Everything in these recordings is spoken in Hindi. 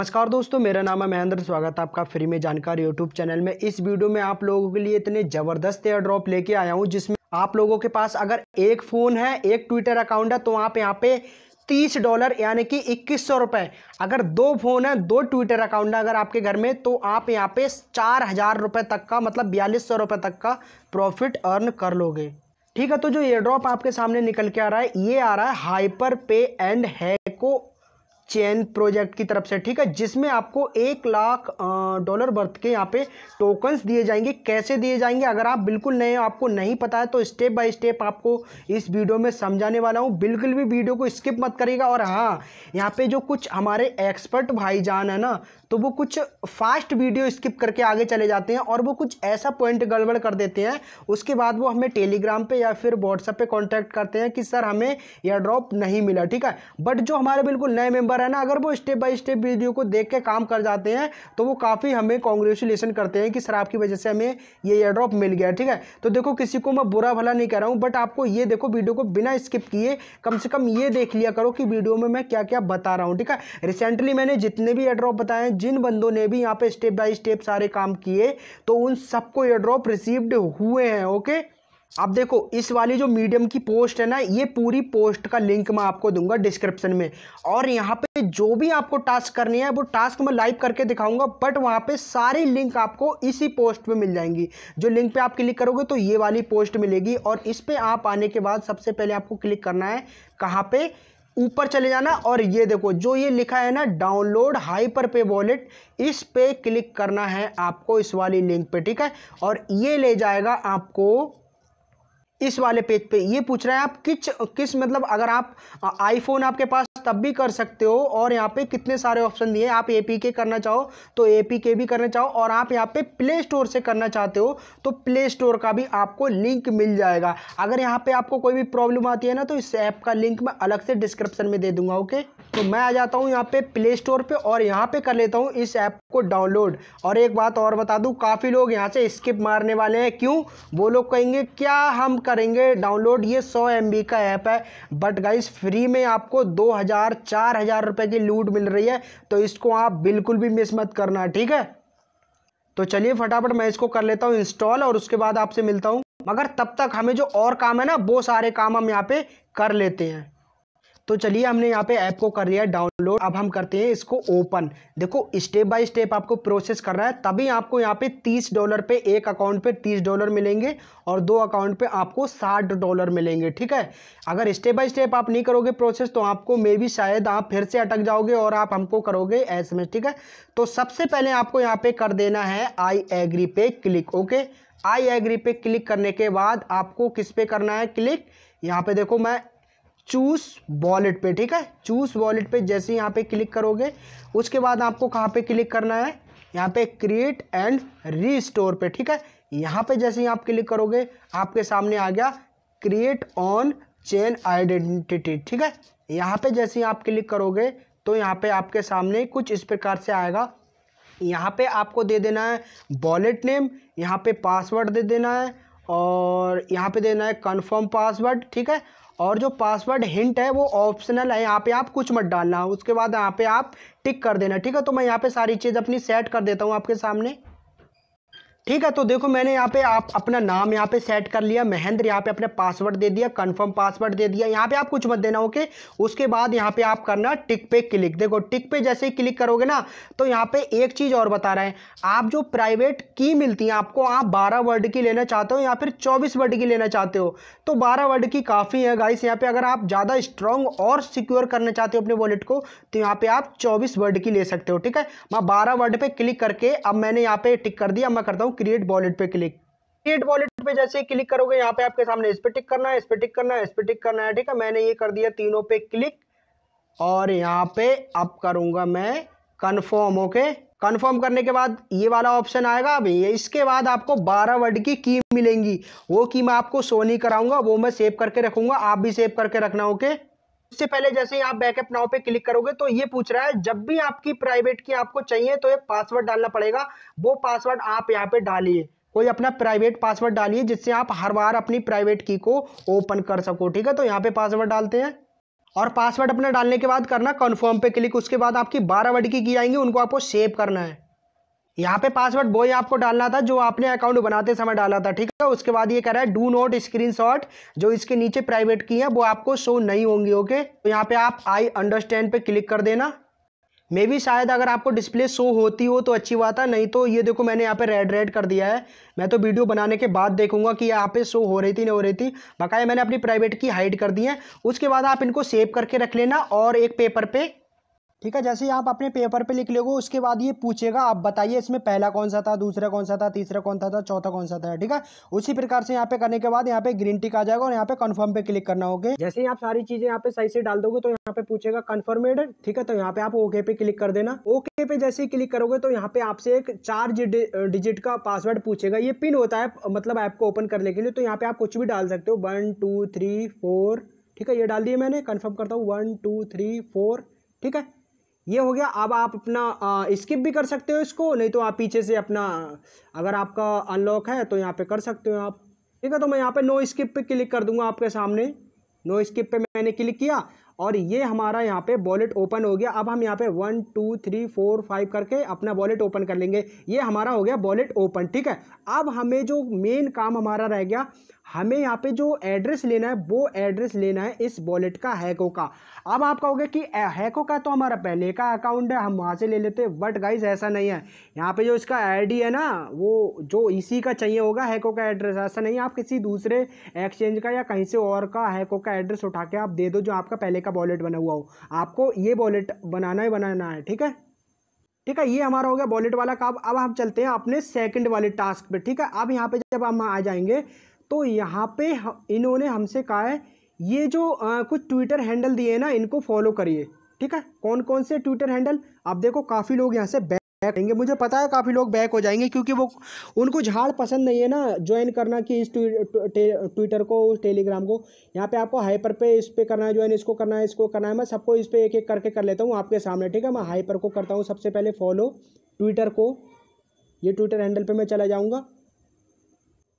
नमस्कार दोस्तों मेरा नाम है महेंद्र स्वागत है आपका फ्री में जानकारी यूट्यूब चैनल में इस वीडियो में आप लोगों के लिए इतने ज़बरदस्त एयर ड्रॉप लेके आया हूँ जिसमें आप लोगों के पास अगर एक फ़ोन है एक ट्विटर अकाउंट है तो आप यहाँ पे तीस डॉलर यानी कि इक्कीस सौ रुपये अगर दो फ़ोन है दो ट्विटर अकाउंट है अगर आपके घर में तो आप यहाँ पे चार हज़ार रुपये तक का मतलब बयालीस सौ रुपये तक का प्रॉफिट अर्न कर लोगे ठीक है तो जो एयर ड्रॉप आपके सामने निकल के आ रहा है ये आ रहा है हाइपर पे एंड हैको चैन प्रोजेक्ट की तरफ से ठीक है जिसमें आपको एक लाख डॉलर वर्थ के यहाँ पे टोकन्स दिए जाएंगे कैसे दिए जाएंगे अगर आप बिल्कुल नए आपको नहीं पता है तो स्टेप बाय स्टेप आपको इस वीडियो में समझाने वाला हूँ बिल्कुल भी वीडियो को स्किप मत करिएगा और हाँ यहाँ पे जो कुछ हमारे एक्सपर्ट भाईजान है ना तो वो कुछ फास्ट वीडियो स्किप करके आगे चले जाते हैं और वो कुछ ऐसा पॉइंट गड़बड़ कर देते हैं उसके बाद वो हमें टेलीग्राम पर या फिर व्हाट्सएप पर कॉन्टैक्ट करते हैं कि सर हमें एयर ड्रॉप नहीं मिला ठीक है बट जो हमारे बिल्कुल नए मेम्बर है ना अगर वो स्टेप बाय स्टेप वीडियो को देख के काम कर जाते हैं तो वो काफ़ी हमें कॉन्ग्रेचुलेसन करते हैं कि सर आपकी वजह से हमें ये एयर ड्रॉप मिल गया ठीक है तो देखो किसी को मैं बुरा भला नहीं कह रहा हूँ बट आपको ये देखो वीडियो को बिना स्किप किए कम से कम ये देख लिया करो कि वीडियो में मैं क्या क्या बता रहा हूँ ठीक है रिसेंटली मैंने जितने भी एयर ड्रॉप बताए हैं जिन बंदों ने भी यहाँ पे स्टेप बाई स्टेप सारे काम किए तो उन सबको एयर ड्रॉप रिसीव्ड हुए हैं ओके अब देखो इस वाली जो मीडियम की पोस्ट है ना ये पूरी पोस्ट का लिंक मैं आपको दूंगा डिस्क्रिप्शन में और यहाँ पे जो भी आपको टास्क करनी है वो टास्क मैं लाइव करके दिखाऊंगा बट वहाँ पे सारी लिंक आपको इसी पोस्ट में मिल जाएंगी जो लिंक पे आप क्लिक करोगे तो ये वाली पोस्ट मिलेगी और इस पर आप आने के बाद सबसे पहले आपको क्लिक करना है कहाँ पर ऊपर चले जाना और ये देखो जो ये लिखा है ना डाउनलोड हाइपर पे वॉलेट इस पर क्लिक करना है आपको इस वाली लिंक पर ठीक है और ये ले जाएगा आपको इस वाले पेज पे ये पूछ रहा है आप किस किस मतलब अगर आप आईफोन आपके पास तब भी कर सकते हो और यहाँ पे कितने सारे ऑप्शन दिए आप ए करना चाहो तो ए भी करना चाहो और आप यहाँ पे प्ले स्टोर से करना चाहते हो तो प्ले स्टोर का भी आपको लिंक मिल जाएगा अगर यहाँ पे आपको कोई भी प्रॉब्लम आती है ना तो इस ऐप का लिंक मैं अलग से डिस्क्रिप्शन में दे दूंगा ओके तो मैं आ जाता हूँ यहाँ पे प्ले स्टोर पे और यहाँ पे कर लेता हूँ इस ऐप को डाउनलोड और एक बात और बता दूँ काफ़ी लोग यहाँ से स्किप मारने वाले हैं क्यों वो लोग कहेंगे क्या हम करेंगे डाउनलोड ये सौ एम का ऐप है बट गाइस फ्री में आपको दो हज़ार चार हज़ार रुपये की लूट मिल रही है तो इसको आप बिल्कुल भी मिस मत करना ठीक है तो चलिए फटाफट मैं इसको कर लेता हूँ इंस्टॉल और उसके बाद आपसे मिलता हूँ मगर तब तक हमें जो और काम है ना वो सारे काम हम यहाँ पे कर लेते हैं तो चलिए हमने यहाँ पे ऐप को कर दिया डाउनलोड अब हम करते हैं इसको ओपन देखो स्टेप बाय स्टेप आपको प्रोसेस करना है तभी आपको यहाँ पे तीस डॉलर पे एक अकाउंट पे तीस डॉलर मिलेंगे और दो अकाउंट पे आपको साठ डॉलर मिलेंगे ठीक है अगर स्टेप बाय स्टेप आप नहीं करोगे प्रोसेस तो आपको मे भी शायद आप फिर से अटक जाओगे और आप हमको करोगे एस ठीक है तो सबसे पहले आपको यहाँ पे कर देना है आई एग्री पे क्लिक ओके आई एग्री पे क्लिक करने के बाद आपको किस पे करना है क्लिक यहाँ पे देखो मैं चूस वॉलेट पे ठीक है चूस वॉलेट पे जैसे यहाँ पे क्लिक करोगे उसके बाद आपको कहाँ पे क्लिक करना है यहाँ पे क्रिएट एंड री स्टोर पे ठीक है यहाँ पे जैसे ही आप क्लिक करोगे आपके सामने आ गया क्रिएट ऑन चेन आइडेंटिटी ठीक है यहाँ पे जैसे ही आप क्लिक करोगे तो यहाँ पे आपके सामने कुछ इस प्रकार से आएगा यहाँ पे आपको दे देना है वॉलेट नेम यहाँ पे पासवर्ड दे देना है और यहाँ पे देना है कन्फर्म पासवर्ड ठीक है और जो पासवर्ड हिंट है वो ऑप्शनल है यहाँ पे आप कुछ मत डालना उसके बाद यहाँ पे आप टिक कर देना ठीक है तो मैं यहाँ पे सारी चीज़ अपनी सेट कर देता हूँ आपके सामने ठीक है तो देखो मैंने यहाँ पे आप अपना नाम यहाँ पे सेट कर लिया महेंद्र यहाँ पे अपने पासवर्ड दे दिया कंफर्म पासवर्ड दे दिया यहाँ पे आप कुछ मत देना ओके उसके बाद यहाँ पे आप करना टिक पे क्लिक देखो टिक पे जैसे ही क्लिक करोगे ना तो यहाँ पे एक चीज़ और बता रहे हैं आप जो प्राइवेट की मिलती है आपको आप बारह वर्ड की लेना चाहते हो या फिर चौबीस वर्ड की लेना चाहते हो तो बारह वर्ड की काफ़ी है गाइस यहाँ पे अगर आप ज़्यादा स्ट्रॉन्ग और सिक्योर करना चाहते हो अपने वॉलेट को तो यहाँ पे आप चौबीस वर्ड की ले सकते हो ठीक है मैं बारह वर्ड पर क्लिक करके अब मैंने यहाँ पे टिक कर दिया मैं करता हूँ क्रिएट वॉलेट पे क्लिक क्रिएट वॉलेट पे जैसे क्लिक करोगे यहाँ पे आपके सामने इस टिक करना है इस टिक करना है इस टिक करना है ठीक है मैंने ये कर दिया तीनों पे क्लिक और यहाँ पे अब करूंगा मैं कन्फर्म ओके कन्फर्म करने के बाद ये वाला ऑप्शन आएगा अभी इसके बाद आपको 12 वर्ड की की मिलेंगी वो की मैं आपको शो नहीं कराऊंगा वो मैं सेव करके रखूंगा आप भी सेव करके रखना ओके इससे पहले जैसे ही आप बैकअप नाउ पे क्लिक करोगे तो ये पूछ रहा है जब भी आपकी प्राइवेट की आपको चाहिए तो एक पासवर्ड डालना पड़ेगा वो पासवर्ड आप यहाँ पे डालिए कोई अपना प्राइवेट पासवर्ड डालिए जिससे आप हर बार अपनी प्राइवेट की को ओपन कर सको ठीक है तो यहाँ पे पासवर्ड डालते हैं और पासवर्ड अपना डालने के बाद करना कन्फर्म पे क्लिक उसके बाद आपकी बारह वर्ड की की आएंगी उनको आपको सेव करना है यहाँ पे पासवर्ड वो ही आपको डालना था जो आपने अकाउंट बनाते समय डाला था ठीक है उसके बाद ये कह रहा है डू नोट स्क्रीन जो इसके नीचे प्राइवेट की है वो आपको शो नहीं होंगी ओके तो यहाँ पे आप आई अंडरस्टैंड पे क्लिक कर देना मे भी शायद अगर आपको डिस्प्ले शो होती हो तो अच्छी बात है नहीं तो ये देखो मैंने यहाँ पे रेड रेड कर दिया है मैं तो वीडियो बनाने के बाद देखूंगा कि यहाँ पे शो हो रही थी नहीं हो रही थी बकाया मैंने अपनी प्राइवेट की हाइड कर दी है उसके बाद आप इनको सेव करके रख लेना और एक पेपर पे ठीक है जैसे आप अपने पेपर पे लिख लोगे उसके बाद ये पूछेगा आप बताइए इसमें पहला कौन सा था दूसरा कौन सा था तीसरा कौन सा था चौथा कौन सा था ठीक है उसी प्रकार से यहाँ पे करने के बाद यहाँ पे ग्रीन टिक आ जाएगा और यहाँ पे कंफर्म पे क्लिक करना होगा जैसे ही आप सारी चीजें यहाँ पे सही से डाल दोगे तो यहाँ पे पूछेगा कन्फर्मेड ठीक है तो यहाँ पे आप ओके पे क्लिक कर देना ओके पे जैसे ही क्लिक करोगे तो यहाँ पे आपसे एक चार डिजिट का पासवर्ड पूछेगा ये पिन होता है मतलब ऐप को ओपन करने के लिए तो यहाँ पे आप कुछ भी डाल सकते हो वन टू थ्री फोर ठीक है ये डाल दिए मैंने कन्फर्म करता हूँ वन टू थ्री फोर ठीक है ये हो गया अब आप अपना स्किप भी कर सकते हो इसको नहीं तो आप पीछे से अपना अगर आपका अनलॉक है तो यहाँ पे कर सकते हो आप ठीक है तो मैं यहाँ पे नो स्किप पे क्लिक कर दूंगा आपके सामने नो स्किप पे मैंने क्लिक किया और ये हमारा यहाँ पे वॉलेट ओपन हो गया अब हम यहाँ पे one two three four five करके अपना वॉलेट ओपन कर लेंगे ये हमारा हो गया वॉलेट ओपन ठीक है अब हमें जो मेन काम हमारा रह गया हमें यहाँ पे जो एड्रेस लेना है वो एड्रेस लेना है इस वॉलेट का हैको का अब आप कहोगे कि हैको का तो हमारा पहले का अकाउंट है हम वहाँ से ले लेते हैं बट गाइज ऐसा नहीं है यहाँ पे जो इसका आईडी है ना वो जो इसी का चाहिए होगा हैको का एड्रेस ऐसा नहीं है आप किसी दूसरे एक्सचेंज का या कहीं से और का हैको का एड्रेस उठा के आप दे दो जो आपका पहले का वॉलेट बना हुआ हो आपको ये वॉलेट बनाना ही बनाना है ठीक है ठीक है ये हमारा हो गया वॉलेट वाला काम अब हम चलते हैं अपने सेकंड वाले टास्क पे ठीक है अब यहाँ पे जब हम आ जाएंगे तो यहाँ पे इन्होंने हमसे कहा है ये जो आ, कुछ ट्विटर हैंडल दिए ना इनको फॉलो करिए ठीक है कौन कौन से ट्विटर हैंडल आप देखो काफ़ी लोग यहाँ से बैक होंगे मुझे पता है काफ़ी लोग बैक हो जाएंगे क्योंकि वो उनको झाड़ पसंद नहीं है ना ज्वाइन करना कि इस ट्विटर को उस टेलीग्राम को यहाँ पे आपको हाइपर पे इस पर करना है ज्वाइन इसको करना है इसको करना है मैं सबको इस पर एक एक करके कर लेता हूँ आपके सामने ठीक है मैं हाइपर को करता हूँ सबसे पहले फॉलो ट्विटर को ये ट्विटर हैंडल पर मैं चला जाऊँगा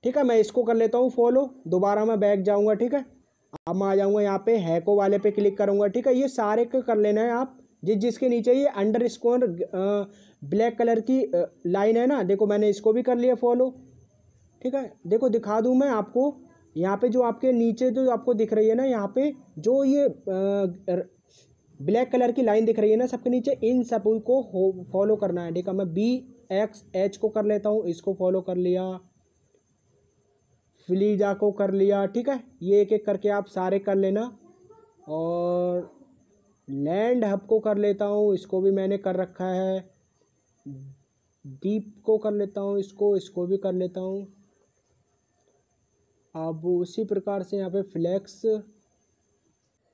ठीक है मैं इसको कर लेता हूँ फॉलो दोबारा मैं बैक जाऊँगा ठीक है अब मैं आ जाऊँगा यहाँ पे हैको वाले पे क्लिक करूँगा ठीक है ये सारे को कर लेना है आप जिस जिसके नीचे ये अंडर स्कोर ब्लैक कलर की लाइन है ना देखो मैंने इसको भी कर लिया फॉलो ठीक है देखो दिखा दूँ मैं आपको यहाँ पे जो आपके नीचे जो आपको दिख रही है ना यहाँ पे जो ये ब्लैक कलर की लाइन दिख रही है ना सबके नीचे इन सब को फॉलो करना है ठीक है मैं बी एक्स एच को कर लेता हूँ इसको फॉलो कर लिया फ्लीजा को कर लिया ठीक है ये एक एक करके आप सारे कर लेना और लैंड हब को कर लेता हूँ इसको भी मैंने कर रखा है डीप को कर लेता हूँ इसको इसको भी कर लेता हूँ अब उसी प्रकार से यहाँ पे फ्लैक्स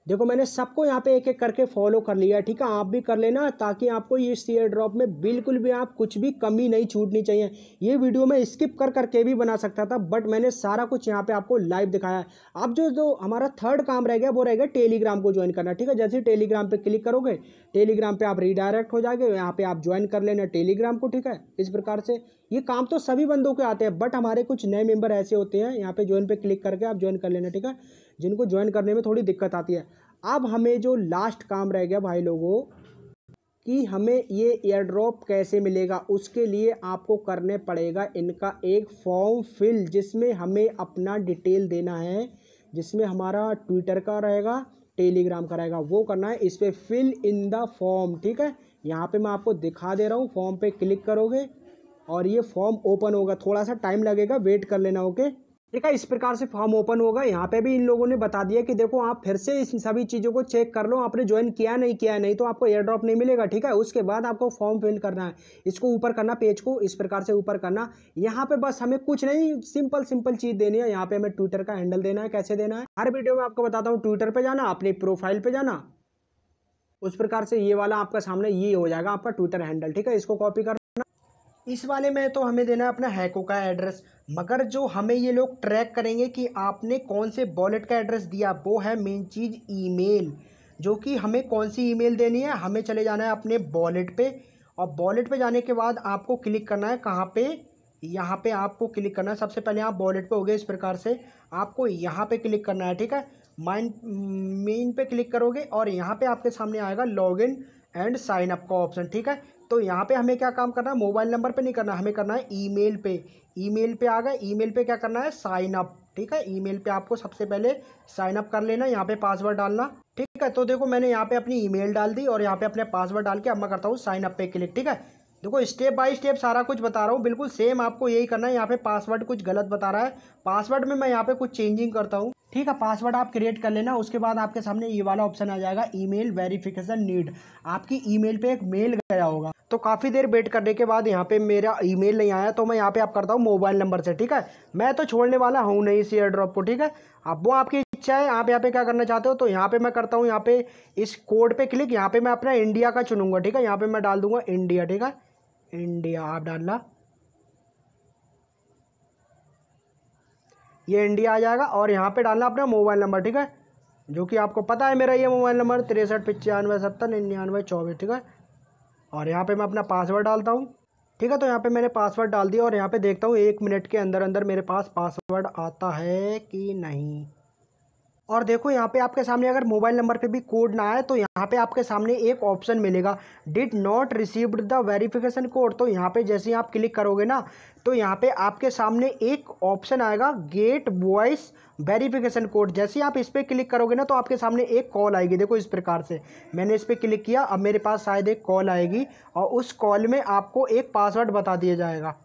देखो मैंने सबको यहाँ पे एक एक करके फॉलो कर लिया ठीक है आप भी कर लेना ताकि आपको ये शेयर ड्रॉप में बिल्कुल भी आप कुछ भी कमी नहीं छूटनी चाहिए ये वीडियो मैं स्किप कर करके भी बना सकता था बट मैंने सारा कुछ यहाँ पे आपको लाइव दिखाया है अब जो जो हमारा थर्ड काम रह गया वो रह गया टेलीग्राम को ज्वाइन करना ठीक है जैसे टेलीग्राम पर क्लिक करोगे टेलीग्राम पर आप रिडायरेक्ट हो जाएंगे यहाँ पर आप ज्वाइन कर लेना टेलीग्राम को ठीक है इस प्रकार से ये काम तो सभी बंदों के आते हैं बट हमारे कुछ नए मेम्बर ऐसे होते हैं यहाँ पे ज्वाइन पर क्लिक करके आप ज्वाइन कर लेना ठीक है जिनको ज्वाइन करने में थोड़ी दिक्कत आती है अब हमें जो लास्ट काम रह गया भाई लोगों कि हमें ये एयर ड्रॉप कैसे मिलेगा उसके लिए आपको करने पड़ेगा इनका एक फॉर्म फिल जिसमें हमें अपना डिटेल देना है जिसमें हमारा ट्विटर का रहेगा टेलीग्राम का रहेगा वो करना है इस पर फिल इन द फॉर्म ठीक है यहाँ पे मैं आपको दिखा दे रहा हूँ फॉर्म पे क्लिक करोगे और ये फॉर्म ओपन होगा थोड़ा सा टाइम लगेगा वेट कर लेना ओके ठीक है इस प्रकार से फॉर्म ओपन होगा यहाँ पे भी इन लोगों ने बता दिया कि देखो आप फिर से इस सभी चीज़ों को चेक कर लो आपने ज्वाइन किया नहीं किया नहीं तो आपको एयर ड्रॉप नहीं मिलेगा ठीक है उसके बाद आपको फॉर्म फिल करना है इसको ऊपर करना पेज को इस प्रकार से ऊपर करना यहाँ पे बस हमें कुछ नहीं सिंपल सिंपल चीज़ देनी है यहाँ पे हमें ट्विटर का हैंडल देना है कैसे देना है हर वीडियो में आपको बताता हूँ ट्विटर पर जाना अपनी प्रोफाइल पर जाना उस प्रकार से ये वाला आपका सामने ये हो जाएगा आपका ट्विटर हैंडल ठीक है इसको कॉपी करना इस वाले में तो हमें देना है अपना हैको का एड्रेस मगर जो हमें ये लोग ट्रैक करेंगे कि आपने कौन से वॉलेट का एड्रेस दिया वो है मेन चीज़ ईमेल जो कि हमें कौन सी ईमेल देनी है हमें चले जाना है अपने वॉलेट पे और वॉलेट पे जाने के बाद आपको क्लिक करना है कहाँ पे यहाँ पे आपको क्लिक करना है सबसे पहले आप वॉलेट पे हो गए इस प्रकार से आपको यहाँ पे क्लिक करना है ठीक है माइन मेन पे क्लिक करोगे और यहाँ पे आपके सामने आएगा इन एंड साइन अप का ऑप्शन ठीक है तो यहाँ पे हमें क्या काम करना है मोबाइल नंबर पे नहीं करना हमें करना है ईमेल पे ईमेल पे आ गए ईमेल पे क्या करना है साइन अप ठीक है ईमेल पे आपको सबसे पहले साइन अप कर लेना यहाँ पे पासवर्ड डालना ठीक है तो देखो मैंने यहाँ पे अपनी ईमेल डाल दी और यहाँ पे अपने पासवर्ड डाल के अब मैं करता हूँ साइन अप पे क्लिक ठीक है देखो स्टेप बाय स्टेप सारा कुछ बता रहा हूँ बिल्कुल सेम आपको यही करना है यहाँ पे पासवर्ड कुछ गलत बता रहा है पासवर्ड में मैं यहाँ पे कुछ चेंजिंग करता हूँ ठीक है पासवर्ड आप क्रिएट कर लेना उसके बाद आपके सामने ये वाला ऑप्शन आ जाएगा ईमेल वेरिफिकेशन नीड आपकी ईमेल पे एक मेल गया होगा तो काफ़ी देर वेट करने के बाद यहाँ पे मेरा ईमेल नहीं आया तो मैं यहाँ पे आप करता हूँ मोबाइल नंबर से ठीक है मैं तो छोड़ने वाला हूँ नहीं इस एयर ड्रॉप को ठीक है अब वो आपकी इच्छा है आप यहाँ पे क्या करना चाहते हो तो यहाँ पे मैं करता हूँ यहाँ पे इस कोड पे क्लिक यहाँ पे मैं अपना इंडिया का चुनूंगा ठीक है यहाँ पर मैं डाल दूंगा इंडिया ठीक है इंडिया आप डालना ये इंडिया आ जाएगा और यहाँ पे डालना अपना मोबाइल नंबर ठीक है जो कि आपको पता है मेरा ये मोबाइल नंबर तिरसठ पचानवे सत्तर निन्यानवे चौबीस ठीक है और यहाँ पे मैं अपना पासवर्ड डालता हूँ ठीक है तो यहाँ पे मैंने पासवर्ड डाल दिया और यहाँ पे देखता हूँ एक मिनट के अंदर अंदर मेरे पास पासवर्ड आता है कि नहीं और देखो यहाँ पे आपके सामने अगर मोबाइल नंबर पे भी कोड ना आए तो यहाँ पे आपके सामने एक ऑप्शन मिलेगा did not received the verification code तो यहाँ पे जैसे ही आप क्लिक करोगे ना तो यहाँ पे आपके सामने एक ऑप्शन आएगा गेट वॉइस वेरिफिकेशन कोड जैसे ही आप इस पर क्लिक करोगे ना तो आपके सामने एक कॉल आएगी देखो इस प्रकार से मैंने इस पर क्लिक किया अब मेरे पास शायद एक कॉल आएगी और उस कॉल में आपको एक पासवर्ड बता दिया जाएगा